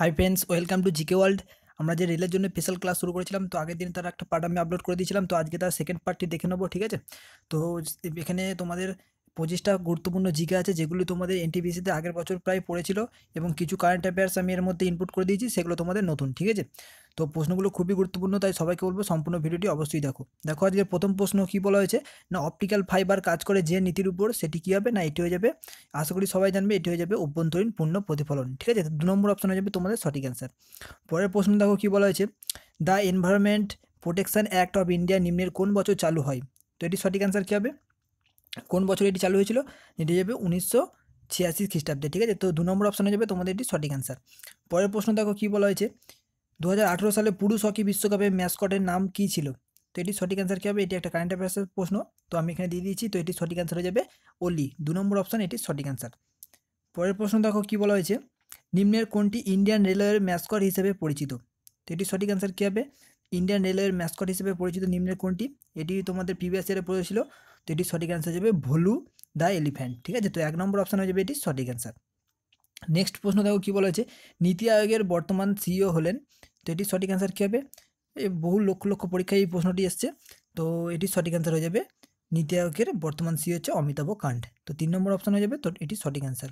high friends welcome to GK world আমরা যে রেলের জন্য স্পেশাল ক্লাস শুরু করেছিলাম তো আগের দিন তার একটা পার্ট আমি আপলোড করে দিয়েছিলাম তো আজকে তার সেকেন্ড পার্টটি দেখে নেবো ঠিক আছে তো এখানে তোমাদের পঁচিশটা গুরুত্বপূর্ণ জিকে আছে যেগুলি তোমাদের এনটিপিসিতে আগের বছর প্রায় পড়েছিল এবং কিছু কারেন্ট অ্যাফেয়ার্স আমি এর মধ্যে ইনপুট করে দিয়েছি সেগুলো তোমাদের নতুন ঠিক আছে তো প্রশ্নগুলো খুবই গুরুত্বপূর্ণ তাই সবাইকে বলবো সম্পূর্ণ ভিডিওটি অবশ্যই দেখো দেখো আজকের প্রথম প্রশ্ন কী বলা হয়েছে না অপটিক্যাল ফাইবার কাজ করে যে নীতির উপর সেটি কী হবে না এটি হয়ে যাবে আশা করি সবাই জানবে এটি হয়ে যাবে অভ্যন্তরীণ পূর্ণ প্রতিফলন ঠিক আছে দু নম্বর অপশন হয়ে যাবে তোমাদের সঠিক অ্যান্সার পরের প্রশ্ন দেখো কী বলা হয়েছে the environment protection act of India নিম্নের কোন বছর চালু হয় তো এটি সঠিক অ্যান্সার কী হবে কোন বছর এটি চালু হয়েছিল এটি যাবে উনিশশো ছিয়াশি খ্রিস্টাব্দে ঠিক আছে তো দু নম্বর অপশানে যাবে তোমাদের এটি সঠিক অ্যান্সার পরের প্রশ্ন দেখো কী বলা হয়েছে দু সালে পুরুষ হকি বিশ্বকাপে ম্যাসকটের নাম কী ছিল তো এটি সঠিক অ্যান্সার কী হবে এটি একটা কারেন্ট অ্যাফেয়ার্সের প্রশ্ন তো আমি এখানে দিয়ে দিয়েছি তো এটি সঠিক অ্যান্সার হয়ে যাবে ওলি দু নম্বর অপশান এটি সঠিক অ্যান্সার পরের প্রশ্ন দেখো কী বলা হয়েছে নিম্নের কোনটি ইন্ডিয়ান রেলওয়ের ম্যাসকট হিসেবে পরিচিত তো এটি সঠিক অ্যান্সার কী হবে ইন্ডিয়ান রেলওয়ের ম্যাসকট হিসেবে পরিচিত নিম্নের কোনটি এটি তোমাদের প্রিভিয়াস ইয়ারে পড়েছিল তো এটি সঠিক অ্যান্সার যাবে ভলু দ্য এলিফ্যান্ট ঠিক আছে তো এক নম্বর অপশান হয়ে যাবে এটি সঠিক অ্যান্সার নেক্সট প্রশ্ন দেখো কী বলা হয়েছে নীতি আয়োগের বর্তমান সিইও হলেন তো এটি সঠিক অ্যান্সার কী হবে বহু লক্ষ লক্ষ পরীক্ষায় এই প্রশ্নটি এসছে তো এটি সঠিক অ্যান্সার হয়ে যাবে নীতি আয়োগের বর্তমান সিইও হচ্ছে অমিতাভ কান্ড তো তিন নম্বর অপশান হয়ে যাবে তো এটি সঠিক অ্যান্সার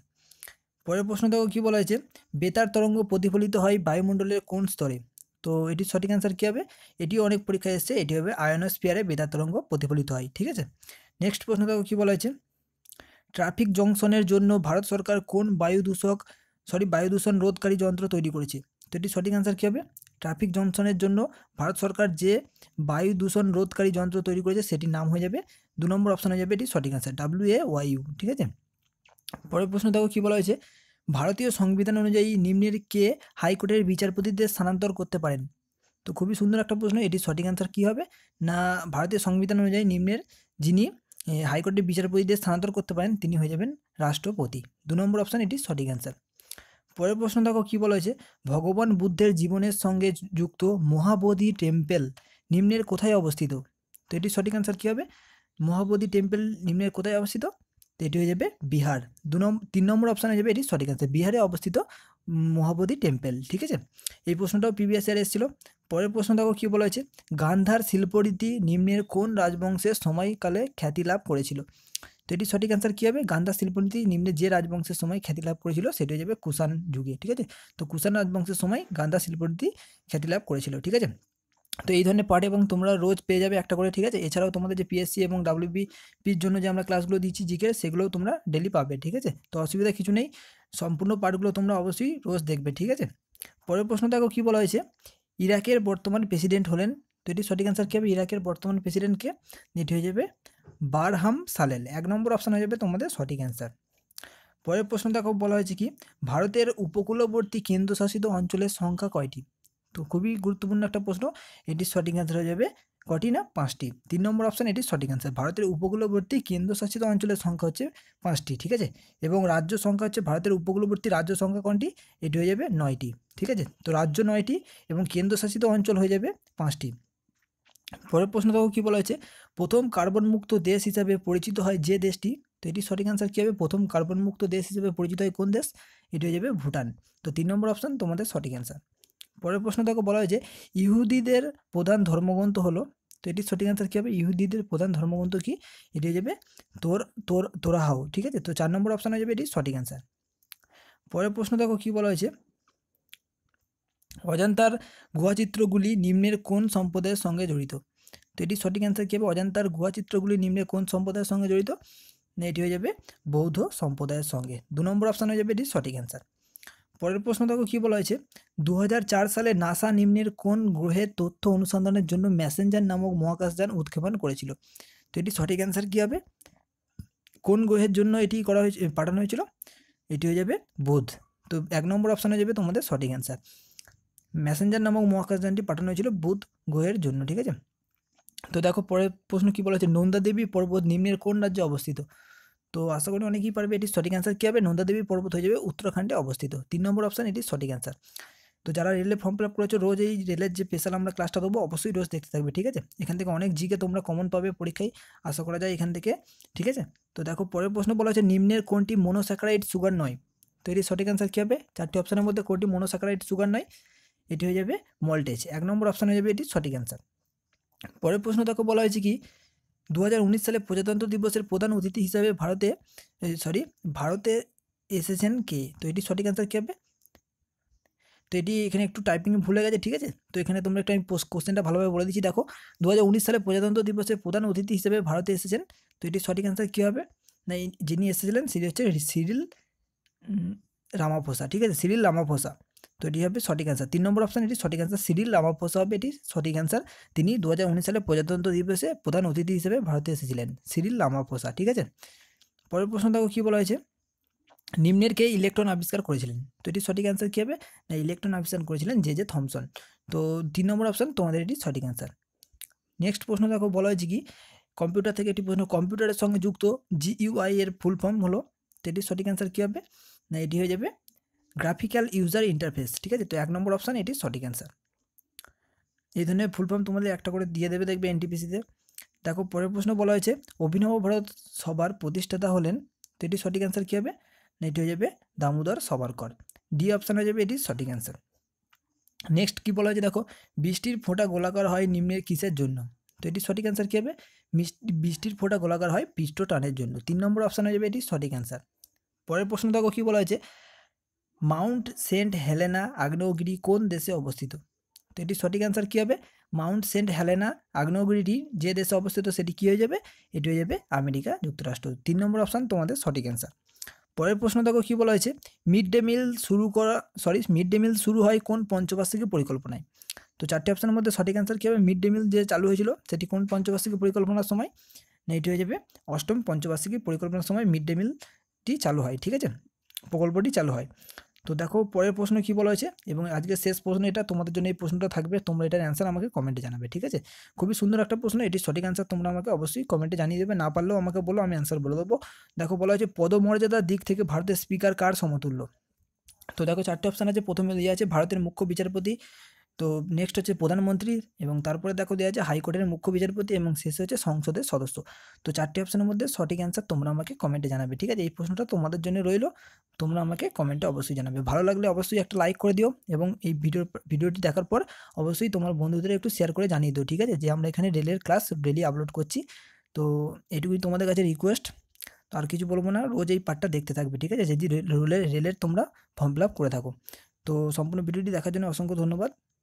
পরের প্রশ্ন দেখো কী বলা হয়েছে বেতার তরঙ্গ প্রতিফলিত হয় বায়ুমণ্ডলের কোন স্তরে তো এটির সঠিক অ্যান্সার কী হবে এটিও অনেক পরীক্ষায় এসছে এটি হবে আয়নোস্পিয়ারে বেতার তরঙ্গ প্রতিফলিত হয় ঠিক আছে নেক্সট প্রশ্ন দেখো কী বলা হয়েছে ট্রাফিক জংশনের জন্য ভারত সরকার কোন বায়ু দূষক সরি বায়ু দূষণ রোধকারী যন্ত্র তৈরি করেছে তো এটি সঠিক অ্যান্সার কী হবে ট্রাফিক জংশনের জন্য ভারত সরকার যে বায়ু দূষণ রোধকারী যন্ত্র তৈরি করেছে সেটির নাম হয়ে যাবে দু নম্বর অপশন হয়ে যাবে এটি সঠিক অ্যান্সার ডাব্লিউ এ ওয়াইউ ঠিক আছে পরের প্রশ্ন দেখো কী বলা হয়েছে ভারতীয় সংবিধান অনুযায়ী নিম্নের কে হাইকোর্টের বিচারপতিদের স্থানান্তর করতে পারেন তো খুবই সুন্দর একটা প্রশ্ন এটি সঠিক অ্যান্সার কী হবে না ভারতীয় সংবিধান অনুযায়ী নিম্নের যিনি হাইকোর্টের বিচারপতিদের স্থানান্তর করতে পারেন তিনি হয়ে যাবেন রাষ্ট্রপতি দু নম্বর অপশান এটি সঠিক অ্যান্সার পরের প্রশ্ন দেখো কী বলা হয়েছে ভগবান বুদ্ধের জীবনের সঙ্গে যুক্ত মহাবোধি টেম্পেল নিম্নের কোথায় অবস্থিত তো এটি সঠিক অ্যান্সার কী হবে মহাবোধি টেম্পেল নিম্নের কোথায় অবস্থিত তো এটি হয়ে যাবে বিহার দু নম্বর তিন নম্বর অপশান হয়ে যাবে এটি সঠিক অ্যান্সার বিহারে অবস্থিত মহাবোধি টেম্পেল ঠিক আছে এই প্রশ্নটাও প্রিভিয়াস ইয়ার এসেছিল পরের প্রশ্ন দেখো কী বলা হয়েছে গান্ধার শিল্পরীতি নিম্নের কোন রাজবংশের সময়কালে খ্যাতি লাভ করেছিল তো এটি সঠিক অ্যান্সার কী হবে গান্ধার শিল্পনীতি নিম্নে যে রাজবংশের সময় খ্যাতি লাভ করেছিল সেটি হয়ে যাবে কুষাণ যুগে ঠিক আছে তো কুষাণ রাজবংশের সময় গান্ধার শিল্পনীতি খ্যাতি লাভ করেছিল ঠিক আছে তো এই ধরনের পার্ট এবং তোমরা রোজ পেয়ে যাবে একটা করে ঠিক আছে এছাড়াও তোমাদের যে পিএসসি এবং ডাব্লিউবিপির জন্য যে আমরা ক্লাসগুলো দিচ্ছি জিকে সেগুলোও তোমরা ডেলি পাবে ঠিক আছে তো অসুবিধা কিছু নেই সম্পূর্ণ পার্টগুলো তোমরা অবশ্যই রোজ দেখবে ঠিক আছে পরের প্রশ্ন দেখো কী বলা হয়েছে ইরাকের বর্তমান প্রেসিডেন্ট হলেন তো এটি সঠিক অ্যান্সার কী হবে ইরাকের বর্তমান প্রেসিডেন্টকে যেটি হয়ে যাবে বারহাম সালেল এক নম্বর অপশান হয়ে যাবে তোমাদের সঠিক অ্যান্সার পরের প্রশ্ন দেখো বলা হয়েছে কি ভারতের উপকূলবর্তী কেন্দ্রশাসিত অঞ্চলের সংখ্যা কয়টি তো খুবই গুরুত্বপূর্ণ একটা প্রশ্ন এটির সঠিক অ্যান্সার হয়ে যাবে কটি না পাঁচটি তিন নম্বর অপশান এটি সঠিক অ্যান্সার ভারতের উপকূলবর্তী কেন্দ্রশাসিত অঞ্চলের সংখ্যা হচ্ছে পাঁচটি ঠিক আছে এবং রাজ্য সংখ্যা হচ্ছে ভারতের উপকূলবর্তী রাজ্য সংখ্যা কোনটি এটি হয়ে যাবে নয়টি ঠিক আছে তো রাজ্য নয়টি এবং কেন্দ্রশাসিত অঞ্চল হয়ে যাবে পাঁচটি পরের প্রশ্ন দেখো কী বলা হয়েছে প্রথম কার্বনমুক্ত দেশ হিসাবে পরিচিত হয় যে দেশটি তো এটি সঠিক অ্যান্সার কী হবে প্রথম কার্বনমুক্ত দেশ হিসেবে পরিচিত হয় কোন দেশ এটি হয়ে যাবে ভুটান তো তিন নম্বর অপশান তোমাদের সঠিক অ্যান্সার পরের প্রশ্ন দেখো বলা হয়েছে ইহুদিদের প্রধান ধর্মগ্রন্থ হলো তো এটি সঠিক অ্যান্সার কী হবে ইহুদিদের প্রধান ধর্মগ্রন্থ কী এটি হয়ে যাবে তোর তোর তোরাহাও ঠিক আছে তো চার নম্বর অপশান হয়ে যাবে এটি সঠিক অ্যান্সার পরের প্রশ্ন দেখো কী বলা হয়েছে অজান্তার গুহাচিত্রগুলি নিম্নের কোন সম্প্রদায়ের সঙ্গে জড়িত তো এটি সঠিক অ্যান্সার কী হবে অজান্তার গুহাচিত্রগুলি নিম্নের কোন সম্প্রদায়ের সঙ্গে জড়িত না এটি হয়ে যাবে বৌদ্ধ সম্প্রদায়ের সঙ্গে দু নম্বর অপশান হয়ে যাবে এটি সঠিক অ্যান্সার পরের প্রশ্ন দেখো কী বলা হয়েছে দু সালে নাসা নিম্নের কোন গ্রহের তথ্য অনুসন্ধানের জন্য ম্যাসেঞ্জার নামক মহাকাশযান উৎক্ষেপণ করেছিল তো এটি সঠিক অ্যান্সার কী হবে কোন গ্রহের জন্য এটি করা হয়েছে পাঠানো হয়েছিল এটি হয়ে যাবে বুধ তো এক নম্বর অপশান হয়ে যাবে তোমাদের সঠিক অ্যান্সার ম্যাসেঞ্জার নামক মহাকাশযানটি পাঠানো হয়েছিল বুধ গ্রহের জন্য ঠিক আছে তো দেখো পরের প্রশ্ন কী বলা হয়েছে নন্দা দেবী পর্বত নিম্নের কোন রাজ্যে অবস্থিত তো আশা করি অনেকেই পারবে এটি সঠিক অ্যান্সার কী হবে নন্দা দেবী পর্বত হয়ে যাবে উত্তরাখণ্ডে অবস্থিত তিন নম্বর অপশান এটি সঠিক অ্যান্সার তো যারা রেলের ফর্ম ফিল আপ করেছো রোজ এই রেলের যে স্পেশাল আমরা ক্লাসটা দেবো অবশ্যই রোজ দেখতে থাকবে ঠিক আছে এখান থেকে অনেক জিকে তোমরা কমন পাবে পরীক্ষায় আশা করা যায় এখান থেকে ঠিক আছে তো দেখো পরের প্রশ্ন বলা হচ্ছে নিম্নের কোনটি মনোস্যাকারাইড সুগার নয় তো এটি সঠিক অ্যান্সার কী হবে চারটি অপশানের মধ্যে কোনটি মনোস্যাকারাইড সুগার নয় এটি হয়ে যাবে মল্টেজ এক নম্বর অপশান হয়ে যাবে এটি সঠিক অ্যান্সার পরের প্রশ্ন দেখো বলা হয়েছে কি দু সালে প্রজাতন্ত্র দিবসের প্রধান অতিথি হিসাবে ভারতে সরি ভারতে এসেছেন কে তো এটি সঠিক অ্যান্সার কী হবে তো এটি এখানে একটু টাইপিং ভুলে গেছে ঠিক আছে তো এখানে তোমরা একটু আমি কোশ্চেনটা ভালোভাবে বলে দিচ্ছি দেখো দু সালে প্রজাতন্ত্র দিবসের প্রধান অতিথি হিসেবে ভারতে এসেছেন তো এটি সঠিক অ্যান্সার কী হবে না যিনি এসেছিলেন সিরি হচ্ছে সিরিল রামাফোসা ঠিক আছে সিরিল রামাফোসা তো এটি হবে সঠিক অ্যান্সার তিন নম্বর অপশান এটি সঠিক অ্যান্সার সিডিল রামাফোসা হবে এটি সঠিক অ্যান্সার তিনি দু সালে প্রজাতন্ত্র দিবসে প্রধান অতিথি হিসেবে ভারতে এসেছিলেন সিডিল রামাফোসা ঠিক আছে পরের প্রশ্ন দেখো কী বলা হয়েছে নিম্নের কে ইলেকট্রন আবিষ্কার করেছিলেন তো এটি সঠিক অ্যান্সার কী হবে না ইলেকট্রন আবিষ্কার করেছিলেন জে জে থমসন তো তিন নম্বর অপশান তোমাদের এটি সঠিক অ্যান্সার নেক্সট প্রশ্ন দেখো বলা হয়েছে কি কম্পিউটার থেকে একটি প্রশ্ন কম্পিউটারের সঙ্গে যুক্ত জিইউআই এর ফুল ফর্ম হলো তো এটির সঠিক অ্যান্সার কী হবে না এটি হয়ে যাবে গ্রাফিক্যাল ইউজার ইন্টারফেস ঠিক আছে তো এক নম্বর অপশান এটি সঠিক অ্যান্সার এই ধরনের ফুল ফর্ম তোমাদের একটা করে দিয়ে দেবে দেখবে এনটিপিসিতে দেখো পরের প্রশ্ন বলা হয়েছে অভিনব ভারত সবার প্রতিষ্ঠাতা হলেন তো এটি সঠিক অ্যান্সার কী হবে না এটি হয়ে যাবে দামোদর সবারকর ডি অপশান হয়ে যাবে এটি সঠিক অ্যান্সার নেক্সট কী বলা হয়েছে দেখো বৃষ্টির ফোঁটা গোলাকার হয় নিম্নের কিসের জন্য তো এটি সঠিক অ্যান্সার কী হবে বৃষ্টির ফোঁটা গোলাকার হয় পৃষ্ঠ টানের জন্য তিন নম্বর অপশান হয়ে যাবে এটি সঠিক অ্যান্সার পরের প্রশ্ন দেখো কী বলা হয়েছে মাউন্ট সেন্ট হেলেনা আগ্নেয়গিরি কোন দেশে অবস্থিত তো এটি সঠিক অ্যান্সার কী হবে মাউন্ট সেন্ট হেলেনা আগ্নেয়গিরিটি যে দেশে অবস্থিত সেটি কী হয়ে যাবে এটি হয়ে যাবে আমেরিকা যুক্তরাষ্ট্র তিন নম্বর অপশান তোমাদের সঠিক অ্যান্সার পরের প্রশ্ন দেখো কী বলা হয়েছে মিড ডে মিল শুরু করা সরি মিড ডে মিল শুরু হয় কোন পঞ্চবার্ষিকী পরিকল্পনায় তো চারটি অপশানের মধ্যে সঠিক অ্যান্সার কী হবে মিড ডে মিল যে চালু হয়েছিল সেটি কোন পঞ্চবার্ষিকী পরিকল্পনার সময় না এটি হয়ে যাবে অষ্টম পঞ্চবার্ষিকী পরিকল্পনার সময় মিড ডে মিলটি চালু হয় ঠিক আছে প্রকল্পটি চালু হয় তো দেখো পরের প্রশ্ন কি বলা হয়েছে এবং আজকে শেষ প্রশ্ন এটা তোমাদের জন্য এই প্রশ্নটা থাকবে তোমরা এটার অ্যান্সার আমাকে কমেন্টে জানাবে ঠিক আছে খুবই সুন্দর একটা প্রশ্ন এটির সঠিক অ্যান্সার তোমরা আমাকে অবশ্যই কমেন্টে জানিয়ে দেবে না পারলেও আমাকে বলো আমি অ্যান্সার বলে দেবো দেখো বলা হয়েছে পদমর্যাদার দিক থেকে ভারতের স্পিকার কার সমতুল্য তো দেখো চারটে অপশান আছে প্রথমে দিয়ে আছে ভারতের মুখ্য বিচারপতি তো নেক্সট হচ্ছে প্রধানমন্ত্রী এবং তারপরে দেখো দেওয়া আছে হাইকোর্টের মুখ্য বিচারপতি এবং শেষে হচ্ছে সংসদের সদস্য তো চারটি অপশনের মধ্যে সঠিক অ্যান্সার তোমরা আমাকে কমেন্টে জানাবে ঠিক আছে এই প্রশ্নটা তোমাদের জন্য রইলো তোমরা আমাকে কমেন্টে অবশ্যই জানাবে ভালো লাগলে অবশ্যই একটা লাইক করে দিও এবং এই ভিডিও ভিডিওটি দেখার পর অবশ্যই তোমার বন্ধুদের একটু শেয়ার করে জানিয়ে দিও ঠিক আছে যে আমরা এখানে রেলের ক্লাস ডেলি আপলোড করছি তো এটুকুই তোমাদের কাছে রিকোয়েস্ট আর কিছু বলবো না রোজ এই পার্টটা দেখতে থাকবে ঠিক আছে যদি রেলের রেলের তোমরা ফর্ম ফিল আপ করে থাকো তো সম্পূর্ণ ভিডিওটি দেখার জন্য অসংখ্য ধন্যবাদ